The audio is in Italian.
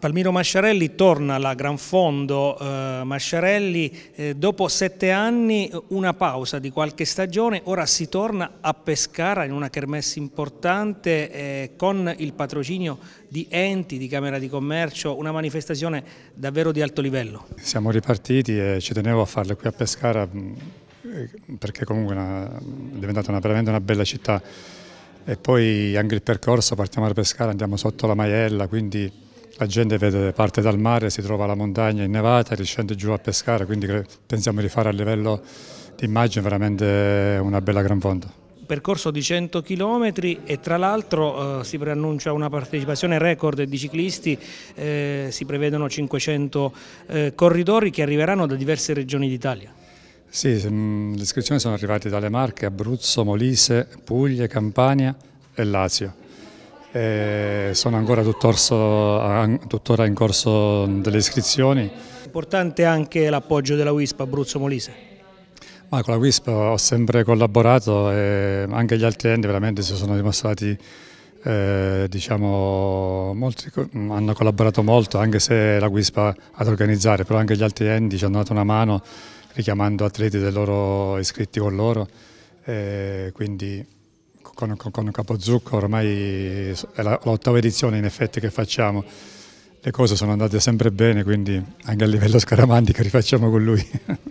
Palmiro Masciarelli torna alla Gran Fondo eh, Masciarelli eh, dopo sette anni, una pausa di qualche stagione, ora si torna a Pescara in una kermesse importante eh, con il patrocinio di enti, di Camera di Commercio, una manifestazione davvero di alto livello. Siamo ripartiti e ci tenevo a farle qui a Pescara mm, eh, perché comunque una, è diventata una, veramente una bella città e poi anche il percorso, partiamo da Pescara, andiamo sotto la Maiella, quindi la gente vede, parte dal mare, si trova la montagna innevata, riscende giù a pescare, quindi pensiamo di fare a livello di immagine veramente una bella gran fonda percorso di 100 km e tra l'altro eh, si preannuncia una partecipazione record di ciclisti, eh, si prevedono 500 eh, corridori che arriveranno da diverse regioni d'Italia. Sì, mm, le iscrizioni sono arrivate dalle Marche, Abruzzo, Molise, Puglia, Campania e Lazio. Eh, sono ancora tuttora in corso delle iscrizioni. Importante anche l'appoggio della WISP Abruzzo Molise. Ma con la WISP ho sempre collaborato e anche gli altri enti veramente si sono dimostrati eh, diciamo, molti hanno collaborato molto anche se la WISP ad organizzare, però anche gli altri enti ci hanno dato una mano richiamando atleti dei loro iscritti con loro, eh, quindi con, con, con Capozucco ormai è l'ottava edizione in effetti che facciamo, le cose sono andate sempre bene, quindi anche a livello scaramantica rifacciamo con lui.